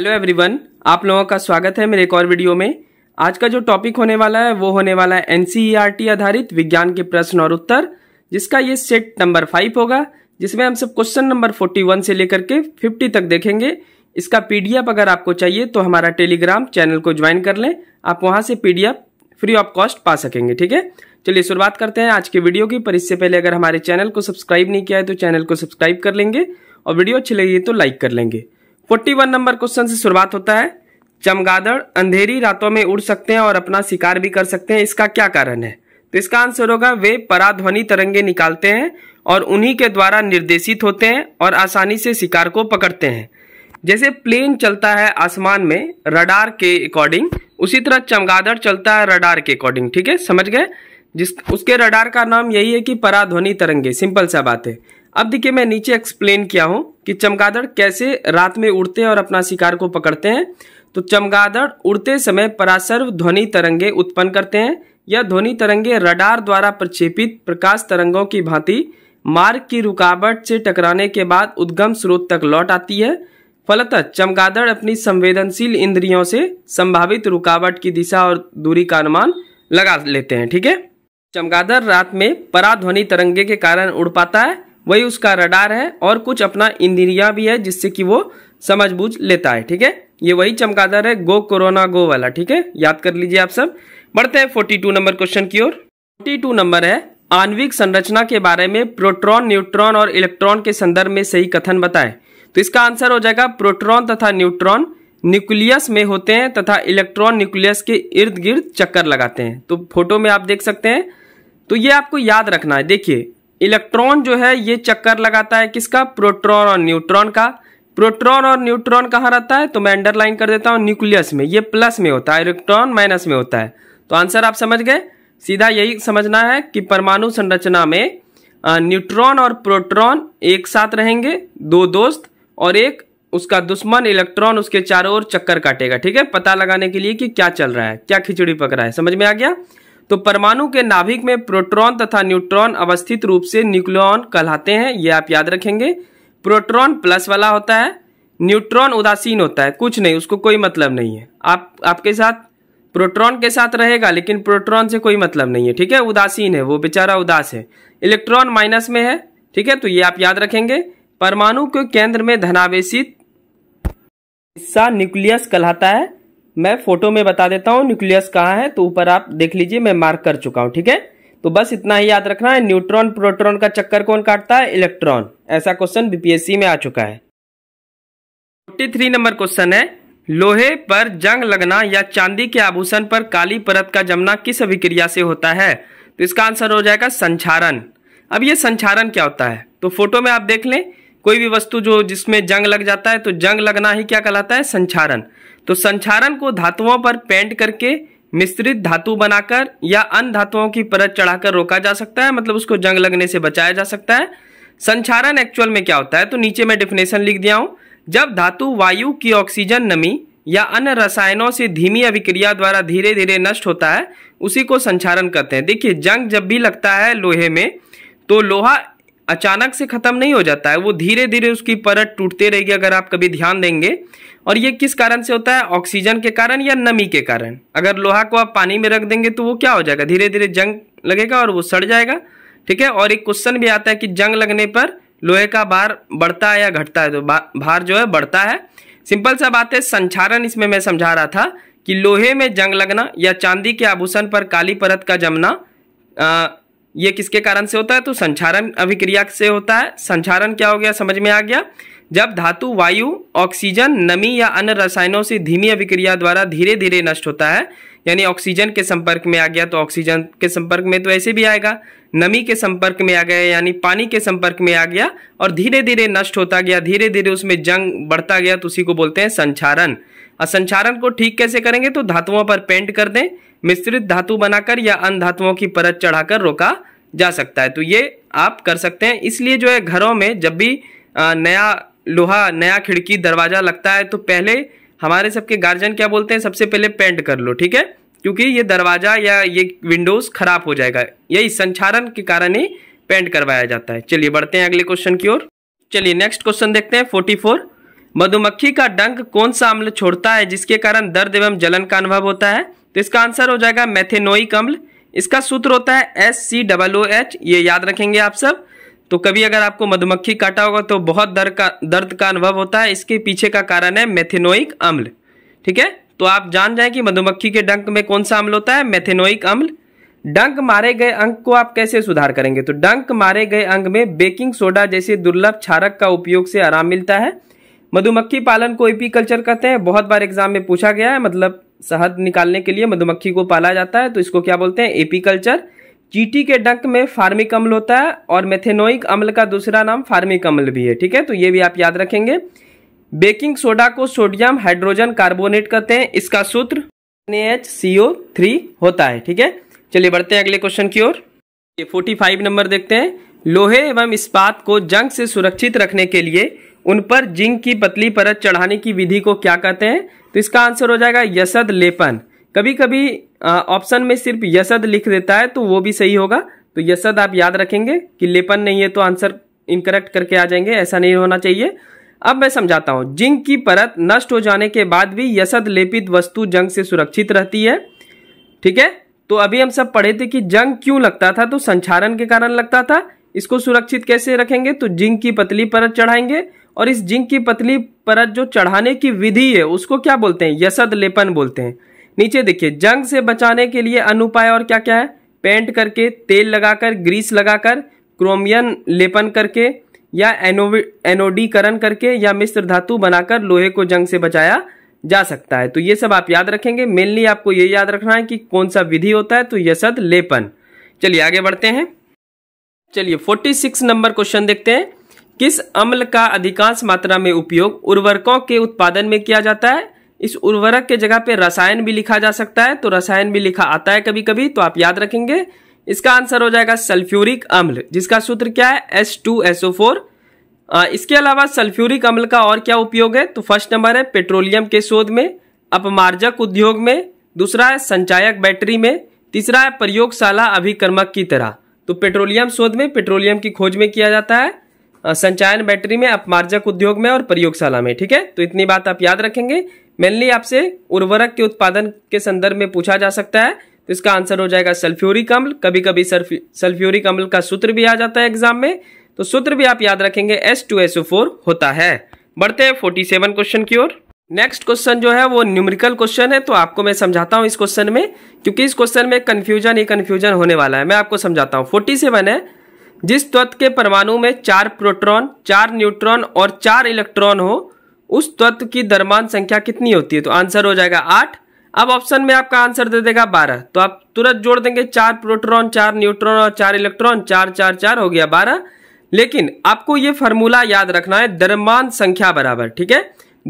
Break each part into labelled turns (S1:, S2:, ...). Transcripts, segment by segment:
S1: hello everyone आप लोगों का स्वागत है मेरे एक और वीडियो में आज का जो टॉपिक होने वाला है वो होने वाला है एनसीईआरटी e आधारित विज्ञान के प्रश्न और उत्तर जिसका ये सेट नंबर फाइव होगा जिसमें हम सब क्वेश्चन नंबर फोर्टी वन से लेकर के फिफ्टी तक देखेंगे इसका पीडीएफ अगर आपको चाहिए तो हमारा टेलीग्राम चैनल को ज्वाइन कर लें आप वहाँ से पी फ्री ऑफ कॉस्ट पा सकेंगे ठीक है चलिए शुरुआत करते हैं आज के वीडियो की पर इससे पहले अगर हमारे चैनल को सब्सक्राइब नहीं किया है तो चैनल को सब्सक्राइब कर लेंगे और वीडियो अच्छी लगी तो लाइक कर लेंगे फोर्टी वन नंबर क्वेश्चन से शुरुआत होता है चमगादड़ अंधेरी रातों में उड़ सकते हैं और अपना शिकार भी कर सकते हैं इसका क्या कारण है तो इसका आंसर होगा वे पराध्वनि तरंगे निकालते हैं और उन्हीं के द्वारा निर्देशित होते हैं और आसानी से शिकार को पकड़ते हैं जैसे प्लेन चलता है आसमान में रडार के अकॉर्डिंग उसी तरह चमगादड़ चलता है रडार के अकॉर्डिंग ठीक है समझ गए जिस उसके रडार का नाम यही है कि पराध्वनि तरंगे सिंपल सा बात है अब देखिए मैं नीचे एक्सप्लेन किया हूँ कि चमगादड़ कैसे रात में उड़ते हैं और अपना शिकार को पकड़ते हैं तो चमगादड़ उड़ते समय परासर्व ध्वनि तरंगे उत्पन्न करते हैं यह ध्वनि तरंगे रडार द्वारा प्रक्षेपित प्रकाश तरंगों की भांति मार्ग की रुकावट से टकराने के बाद उद्गम स्रोत तक लौट आती है फलतः चमगादड़ अपनी संवेदनशील इंद्रियों से संभावित रुकावट की दिशा और दूरी का अनुमान लगा लेते हैं ठीक है चमगादड़ रात में पराध्वनि तरंगे के कारण उड़ पाता है वही उसका रडार है और कुछ अपना इंद्रिया भी है जिससे कि वो समझ बूझ लेता है ठीक है ये वही चमकादार है गो कोरोना गो वाला ठीक है याद कर लीजिए आप सब बढ़ते हैं फोर्टी टू नंबर क्वेश्चन की ओर फोर्टी टू नंबर है आणविक संरचना के बारे में प्रोट्रॉन न्यूट्रॉन और इलेक्ट्रॉन के संदर्भ में सही कथन बताएं तो इसका आंसर हो जाएगा प्रोट्रॉन तथा न्यूट्रॉन न्यूक्लियस में होते हैं तथा इलेक्ट्रॉन न्यूक्लियस के इर्द गिर्द चक्कर लगाते हैं तो फोटो में आप देख सकते हैं तो ये आपको याद रखना है देखिए इलेक्ट्रॉन जो है ये चक्कर लगाता है किसका प्रोट्रॉन और न्यूट्रॉन का प्रोट्रॉन और न्यूट्रॉन कहाँ रहता है तो मैं अंडरलाइन कर देता हूँ न्यूक्लियस में ये प्लस में होता है इलेक्ट्रॉन माइनस में होता है तो आंसर आप समझ गए सीधा यही समझना है कि परमाणु संरचना में न्यूट्रॉन और प्रोट्रॉन एक साथ रहेंगे दो दोस्त और एक उसका दुश्मन इलेक्ट्रॉन उसके चारों ओर चक्कर काटेगा ठीक है पता लगाने के लिए कि क्या चल रहा है क्या खिचड़ी पक रहा है समझ में आ गया तो परमाणु के नाभिक में प्रोट्रॉन तथा न्यूट्रॉन अवस्थित रूप से न्यूक्लियॉन कहलाते हैं ये आप याद रखेंगे प्रोट्रॉन प्लस वाला होता है न्यूट्रॉन उदासीन होता है कुछ नहीं उसको कोई मतलब नहीं है आप आपके साथ प्रोट्रॉन के साथ रहेगा लेकिन प्रोट्रॉन से कोई मतलब नहीं है ठीक है उदासीन है वो बेचारा उदास है इलेक्ट्रॉन माइनस में है ठीक है तो ये आप याद रखेंगे परमाणु के केंद्र में धनावेशित हिस्सा न्यूक्लियस कहलाता है मैं फोटो में बता देता हूँ न्यूक्लियस कहाँ है तो ऊपर आप देख लीजिए मैं मार्क कर चुका हूँ ठीक है तो बस इतना ही याद रखना है न्यूट्रॉन प्रोट्रॉन का चक्कर कौन काटता है इलेक्ट्रॉन ऐसा क्वेश्चन बीपीएससी में आ चुका है फोर्टी थ्री नंबर क्वेश्चन है लोहे पर जंग लगना या चांदी के आभूषण पर काली परत का जमना किस अभिक्रिया से होता है तो इसका आंसर हो जाएगा संचारण अब ये संचारण क्या होता है तो फोटो में आप देख लें कोई भी वस्तु जो जिसमें जंग लग जाता है तो जंग लगना ही क्या कहलाता है संचारण तो संचारण को धातुओं पर पेंट करके मिश्रित धातु बनाकर या अन्य धातुओं की परत चढ़ाकर रोका जा सकता है मतलब उसको जंग लगने से बचाया जा सकता है संचारण एक्चुअल में क्या होता है तो नीचे मैं डिफिनेशन लिख दिया हूं जब धातु वायु की ऑक्सीजन नमी या अन्य रसायनों से धीमी अभिक्रिया द्वारा धीरे धीरे नष्ट होता है उसी को संचारण कहते हैं देखिए जंग जब भी लगता है लोहे में तो लोहा अचानक से ख़त्म नहीं हो जाता है वो धीरे धीरे उसकी परत टूटते रहेगी अगर आप कभी ध्यान देंगे और ये किस कारण से होता है ऑक्सीजन के कारण या नमी के कारण अगर लोहा को आप पानी में रख देंगे तो वो क्या हो जाएगा धीरे धीरे जंग लगेगा और वो सड़ जाएगा ठीक है और एक क्वेश्चन भी आता है कि जंग लगने पर लोहे का भार बढ़ता है या घटता है तो भार जो है बढ़ता है सिंपल सा बात है संचारण इसमें मैं समझा रहा था कि लोहे में जंग लगना या चांदी के आभूषण पर काली परत का जमना ये किसके कारण से होता है तो संचारण अभिक्रिया से होता है संचारण क्या हो गया समझ में आ गया जब धातु वायु ऑक्सीजन नमी या अन्य रसायनों से धीमी अभिक्रिया द्वारा धीरे धीरे नष्ट होता है यानी ऑक्सीजन के संपर्क में आ गया तो ऑक्सीजन के संपर्क में तो ऐसे भी आएगा नमी के संपर्क में आ गया यानी पानी के संपर्क में आ गया और धीरे धीरे नष्ट होता गया धीरे धीरे उसमें जंग बढ़ता गया तो उसी को बोलते हैं संचारण और संचारण को ठीक कैसे करेंगे तो धातुओं पर पेंट कर दें मिश्रित धातु बनाकर या अन्य धातुओं की परत चढ़ाकर रोका जा सकता है तो ये आप कर सकते हैं इसलिए जो है घरों में जब भी नया लोहा नया खिड़की दरवाज़ा लगता है तो पहले हमारे सबके गार्जियन क्या बोलते हैं सबसे पहले पेंट कर लो ठीक है क्योंकि ये दरवाज़ा या ये विंडोज़ खराब हो जाएगा यही संचारण के कारण ही पेंट करवाया जाता है चलिए बढ़ते हैं अगले क्वेश्चन की ओर चलिए नेक्स्ट क्वेश्चन देखते हैं फोर्टी फोर मधुमक्खी का डंक कौन सा अम्ल छोड़ता है जिसके कारण दर्द एवं जलन का अनुभव होता है तो इसका आंसर हो जाएगा मैथेनोइक अम्ल इसका सूत्र होता है S C double O H ये याद रखेंगे आप सब तो कभी अगर आपको मधुमक्खी काटा होगा तो बहुत दर्द का दर्द का अनुभव होता है इसके पीछे का कारण है मेथेनोइक अम्ल ठीक है तो आप जान जाए कि मधुमक्खी के डंक में कौन सा अम्ल होता है मैथेनोइक अम्ल डंक मारे गए अंग को आप कैसे सुधार करेंगे तो डंक मारे गए अंग में बेकिंग सोडा जैसे दुर्लभ क्षारक का उपयोग से आराम मिलता है मधुमक्खी पालन को एपी कल्चर कहते हैं बहुत बार एग्जाम में पूछा गया है मतलब शहद निकालने के लिए मधुमक्खी को पाला जाता है तो इसको क्या बोलते हैं एपीकल्चर चीटी के डंक में फार्मिक अम्ल होता है और मेथेनोइक अम्ल का दूसरा नाम फार्मिक अम्ल भी है ठीक है तो ये भी आप याद रखेंगे बेकिंग सोडा को सोडियम हाइड्रोजन कार्बोनेट कहते हैं इसका सूत्र एच सी ओ थ्री होता है ठीक है चलिए बढ़ते हैं अगले क्वेश्चन की ओर ये फोर्टी फाइव नंबर देखते हैं लोहे एवं इस्पात को जंग से सुरक्षित रखने के लिए उन पर जिंक की पतली परत चढ़ाने की विधि को क्या कहते हैं तो इसका आंसर हो जाएगा यसद लेपन कभी कभी ऑप्शन में सिर्फ यसद लिख देता है तो वो भी सही होगा तो यसद आप याद रखेंगे कि लेपन नहीं है तो आंसर इनकरेक्ट करके आ जाएंगे ऐसा नहीं होना चाहिए अब मैं समझाता हूँ जिंक की परत नष्ट हो जाने के बाद भी यसद लेपित वस्तु जंग से सुरक्षित रहती है ठीक है तो अभी हम सब पढ़े थे कि जंग क्यों लगता था तो संचारण के कारण लगता था इसको सुरक्षित कैसे रखेंगे तो जिंक की पतली परत चढ़ाएंगे और इस जिंक की पतली परत जो चढ़ाने की विधि है उसको क्या बोलते हैं यसद लेपन बोलते हैं नीचे देखिए जंग से बचाने के लिए अनुपाय और क्या क्या है पेंट करके तेल लगाकर ग्रीस लगाकर क्रोमियन लेपन करके या एनोडीकरण करके या मिश्र धातु बनाकर लोहे को जंग से बचाया जा सकता है तो ये सब आप याद रखेंगे मेनली आपको ये याद रखना है कि कौन सा विधि होता है तो यसद लेपन चलिए आगे बढ़ते हैं चलिए 46 नंबर क्वेश्चन देखते हैं किस अम्ल का अधिकांश मात्रा में उपयोग उर्वरकों के उत्पादन में किया जाता है इस उर्वरक के जगह पे रसायन भी लिखा जा सकता है तो रसायन भी लिखा आता है कभी कभी तो आप याद रखेंगे इसका आंसर हो जाएगा सल्फ्यूरिक अम्ल जिसका सूत्र क्या है एस टू एसओ फोर इसके अलावा सल्फ्यूरिक अम्ल का और क्या उपयोग है तो फर्स्ट नंबर है पेट्रोलियम के शोध में अपमार्जक उद्योग में दूसरा है संचायक बैटरी में तीसरा है प्रयोगशाला अभिक्रमक की तरह तो पेट्रोलियम शोध में पेट्रोलियम की खोज में किया जाता है संचायन बैटरी में अपमार्जक उद्योग में और प्रयोगशाला में ठीक है तो इतनी बात आप याद रखेंगे मेनली आपसे उर्वरक के उत्पादन के संदर्भ में पूछा जा सकता है तो इसका आंसर हो जाएगा सल्फ्यूरिक अम्ल कभी कभी सल्फ्यूरिक अम्ल का सूत्र भी आ जाता है एग्जाम में तो सूत्र भी आप याद रखेंगे एस टू फोर होता है बढ़ते हैं फोर्टी सेवन क्वेश्चन की ओर नेक्स्ट क्वेश्चन जो है वो न्यूमेरिकल क्वेश्चन है तो आपको मैं समझाता हूँ इस क्वेश्चन में क्योंकि इस क्वेश्चन में कन्फ्यूजन ही कन्फ्यूजन होने वाला है मैं आपको समझाता हूँ फोर्टी सेवन है जिस तत्व के परमाणु में चार प्रोटॉन, चार न्यूट्रॉन और चार इलेक्ट्रॉन हो उस तत्व की दरमान संख्या कितनी होती है तो आंसर हो जाएगा आठ अब ऑप्शन में आपका आंसर दे देगा बारह तो आप तुरंत जोड़ देंगे चार प्रोट्रॉन चार न्यूट्रॉन और चार इलेक्ट्रॉन चार चार चार हो गया बारह लेकिन आपको ये फॉर्मूला याद रखना है दरमान संख्या बराबर ठीक है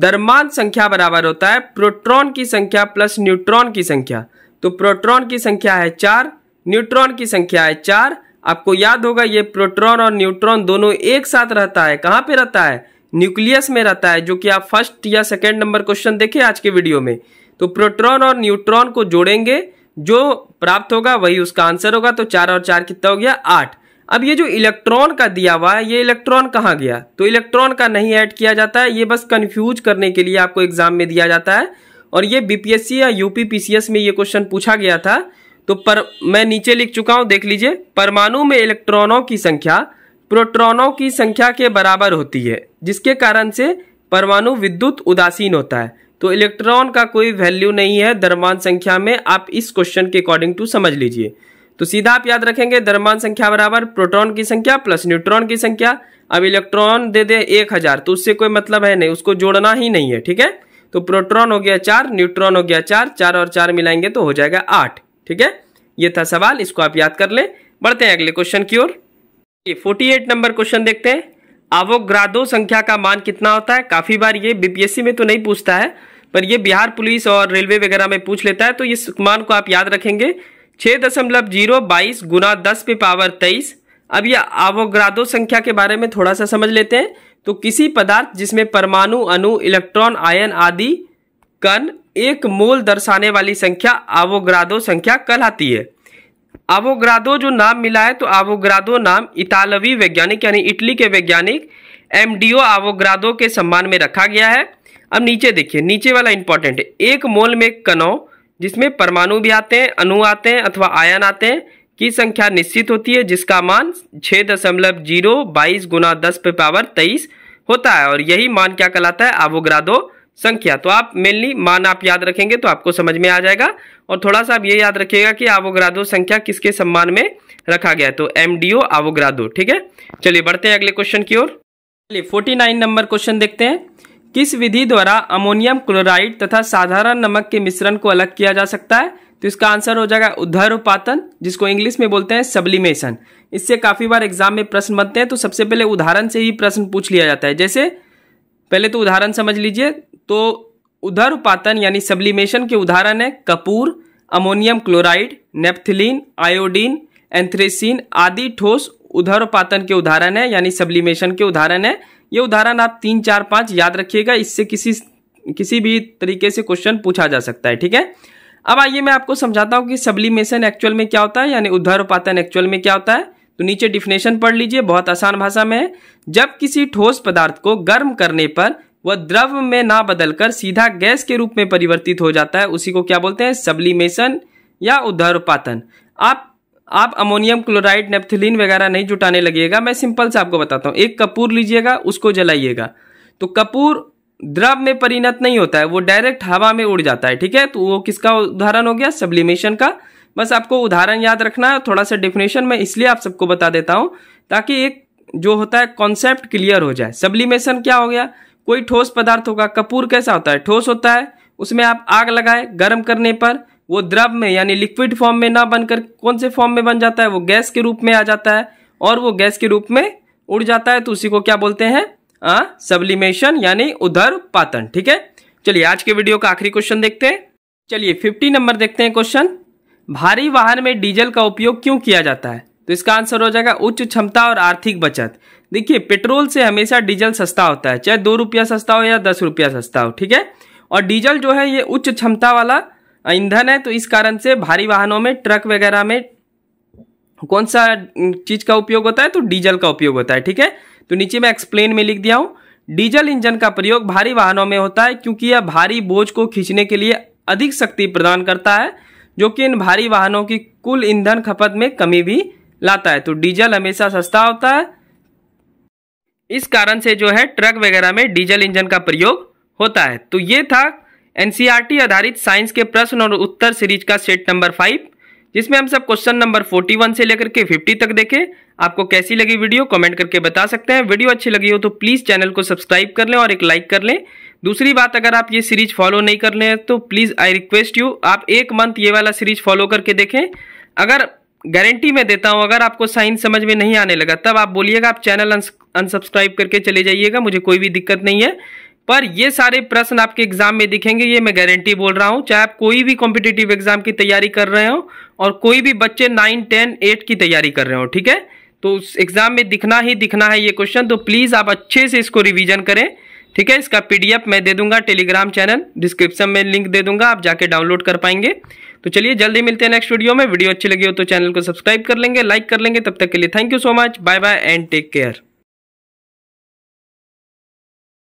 S1: दरमान संख्या बराबर होता है प्रोट्रॉन की संख्या प्लस न्यूट्रॉन की संख्या तो प्रोट्रॉन की संख्या है चार न्यूट्रॉन की संख्या है चार आपको याद होगा ये प्रोट्रॉन और न्यूट्रॉन दोनों एक साथ रहता है कहाँ पे रहता है न्यूक्लियस में रहता है जो कि आप फर्स्ट या सेकेंड नंबर क्वेश्चन देखे आज के वीडियो में तो प्रोट्रॉन और न्यूट्रॉन को जोड़ेंगे जो प्राप्त होगा वही उसका आंसर होगा तो चार और चार कितना हो गया आठ अब ये जो इलेक्ट्रॉन का दिया हुआ है ये इलेक्ट्रॉन कहाँ गया तो इलेक्ट्रॉन का नहीं ऐड किया जाता है ये बस कन्फ्यूज करने के लिए आपको एग्जाम में दिया जाता है और ये बीपीएससी या यूपीपीसीएस में ये क्वेश्चन पूछा गया था तो पर मैं नीचे लिख चुका हूँ देख लीजिए परमाणु में इलेक्ट्रॉनों की संख्या प्रोट्रॉनों की संख्या के बराबर होती है जिसके कारण से परमाणु विद्युत उदासीन होता है तो इलेक्ट्रॉन का कोई वैल्यू नहीं है दरमान संख्या में आप इस क्वेश्चन के अकॉर्डिंग टू समझ लीजिए तो सीधा आप याद रखेंगे द्रव्यमान संख्या बराबर प्रोटॉन की संख्या प्लस न्यूट्रॉन की संख्या अब इलेक्ट्रॉन दे दे एक हजार तो उससे कोई मतलब है नहीं उसको जोड़ना ही नहीं है ठीक है तो प्रोट्रॉन हो गया चार न्यूट्रॉन हो गया चार चार और चार मिलाएंगे तो हो जाएगा आठ ठीक है ये था सवाल इसको आप याद कर लें बढ़ते हैं अगले क्वेश्चन की ओर फोर्टी एट नंबर क्वेश्चन देखते हैं आवोग्रादो संख्या का मान कितना होता है काफी बार ये बीपीएससी में तो नहीं पूछता है पर ये बिहार पुलिस और रेलवे वगैरह में पूछ लेता है तो इस मान को आप याद रखेंगे छः दशमलव जीरो बाईस गुना दस पे पावर तेईस अब यह आवोग्रादो संख्या के बारे में थोड़ा सा समझ लेते हैं तो किसी पदार्थ जिसमें परमाणु अणु इलेक्ट्रॉन आयन आदि कण एक मोल दर्शाने वाली संख्या आवोग्रादो संख्या कहलाती है आवोग्रादो जो नाम मिला है तो आवोग्रादो नाम इतालवी वैज्ञानिक यानी इटली के वैज्ञानिक एमडीओ आवोग्रादो के सम्मान में रखा गया है अब नीचे देखिए नीचे वाला इंपॉर्टेंट है एक मोल में कणों जिसमें परमाणु भी आते हैं अणु आते हैं अथवा आयन आते हैं की संख्या निश्चित होती है जिसका मान छः दशमलव जीरो बाईस गुना दस पे पावर तेईस होता है और यही मान क्या कहलाता है आवोग्रादो संख्या तो आप मेनली मान आप याद रखेंगे तो आपको समझ में आ जाएगा और थोड़ा सा आप ये याद रखिएगा कि आवोग्रादो संख्या किसके सम्मान में रखा गया है तो एम डी ओ दो ठीक है चलिए बढ़ते हैं अगले क्वेश्चन की ओर चलिए फोर्टी नाइन नंबर क्वेश्चन देखते हैं किस विधि द्वारा अमोनियम क्लोराइड तथा साधारण नमक के मिश्रण को अलग किया जा सकता है तो इसका आंसर हो जाएगा उद्धर उपातन जिसको इंग्लिश में बोलते हैं सब्लिमेशन इससे काफी बार एग्जाम में प्रश्न बनते हैं तो सबसे पहले उदाहरण से ही प्रश्न पूछ लिया जाता है जैसे पहले तो उदाहरण समझ लीजिए तो उधर उपातन यानी सब्लिमेशन के उदाहरण है कपूर ammonium chloride naphthalene iodine anthracene आदि ठोस उधर उपातन के उदाहरण है यानी सब्लिमेशन के उदाहरण है ये उदाहरण आप तीन चार पाँच याद रखिएगा इससे किसी किसी भी तरीके से क्वेश्चन पूछा जा सकता है ठीक है अब आइए मैं आपको समझाता हूँ कि सब्लिमेशन एक्चुअल में क्या होता है यानी उद्धार उपातन एक्चुअल में क्या होता है तो नीचे डिफिनेशन पढ़ लीजिए बहुत आसान भाषा में है जब किसी ठोस पदार्थ को गर्म करने पर वह द्रव में ना बदलकर सीधा गैस के रूप में परिवर्तित हो जाता है उसी को क्या बोलते हैं सब्लिमेशन या उद्धार उपातन आप आप अमोनियम क्लोराइड नेपथिलीन वगैरह नहीं जुटाने लगिएगा मैं सिंपल से आपको बताता हूँ एक कपूर लीजिएगा उसको जलाइएगा तो कपूर द्रव में परिणत नहीं होता है वो डायरेक्ट हवा में उड़ जाता है ठीक है तो वो किसका उदाहरण हो गया सब्लिमेशन का बस आपको उदाहरण याद रखना है थोड़ा सा डेफिनेशन मैं इसलिए आप सबको बता देता हूँ ताकि एक जो होता है कॉन्सेप्ट क्लियर हो जाए सब्लिमेशन क्या हो गया कोई ठोस पदार्थ होगा कपूर कैसा होता है ठोस होता है उसमें आप आग लगाए गर्म करने पर वो द्रव में यानी लिक्विड फॉर्म में ना बनकर कौन से फॉर्म में बन जाता है वो गैस के रूप में आ जाता है और वो गैस के रूप में उड़ जाता है तो उसी को क्या बोलते हैं सबलिमेशन यानी उधर पातन ठीक है चलिए आज के वीडियो का आखिरी क्वेश्चन देखते हैं चलिए फिफ्टी नंबर देखते हैं क्वेश्चन भारी वाहन में डीजल का उपयोग क्यों किया जाता है तो इसका आंसर हो जाएगा उच्च क्षमता और आर्थिक बचत देखिए पेट्रोल से हमेशा डीजल सस्ता होता है चाहे दो रुपया सस्ता हो या दस रुपया सस्ता हो ठीक है और डीजल जो है ये उच्च क्षमता वाला ईंधन है तो इस कारण से भारी वाहनों में ट्रक वगैरह में कौन सा चीज का उपयोग होता है तो डीजल का उपयोग होता है ठीक है तो नीचे मैं एक्सप्लेन में लिख दिया हूं डीजल इंजन का प्रयोग भारी वाहनों में होता है क्योंकि यह भारी बोझ को खींचने के लिए अधिक शक्ति प्रदान करता है जो कि इन भारी वाहनों की कुल ईंधन खपत में कमी भी लाता है तो डीजल हमेशा सस्ता होता है इस कारण से जो है ट्रक वगैरह में डीजल इंजन का प्रयोग होता है तो ये था एनसीईआरटी आधारित साइंस के प्रश्न और उत्तर सीरीज का सेट नंबर फाइव जिसमें हम सब क्वेश्चन नंबर फोर्टी वन से लेकर के फिफ्टी तक देखें आपको कैसी लगी वीडियो कमेंट करके बता सकते हैं वीडियो अच्छी लगी हो तो प्लीज़ चैनल को सब्सक्राइब कर लें और एक लाइक कर लें दूसरी बात अगर आप ये सीरीज फॉलो नहीं कर लें तो प्लीज़ आई रिक्वेस्ट यू आप एक मंथ ये वाला सीरीज फॉलो करके देखें अगर गारंटी में देता हूँ अगर आपको साइंस समझ में नहीं आने लगा तब आप बोलिएगा आप चैनल अनसब्सक्राइब करके चले जाइएगा मुझे कोई भी दिक्कत नहीं है पर ये सारे प्रश्न आपके एग्जाम में दिखेंगे ये मैं गारंटी बोल रहा हूँ चाहे आप कोई भी कॉम्पिटेटिव एग्जाम की तैयारी कर रहे हो और कोई भी बच्चे नाइन टेन एट की तैयारी कर रहे हो ठीक है तो उस एग्जाम में दिखना ही दिखना है ये क्वेश्चन तो प्लीज आप अच्छे से इसको रिविजन करें ठीक है इसका पीडीएफ मैं दे दूंगा टेलीग्राम चैनल डिस्क्रिप्शन में लिंक दे दूंगा आप जाके डाउनलोड कर पाएंगे तो चलिए जल्दी मिलते हैं नेक्स्ट वीडियो में वीडियो अच्छी लगी हो तो चैनल को सब्सक्राइब कर लेंगे लाइक कर लेंगे तब तक के लिए thank you so much bye bye and take care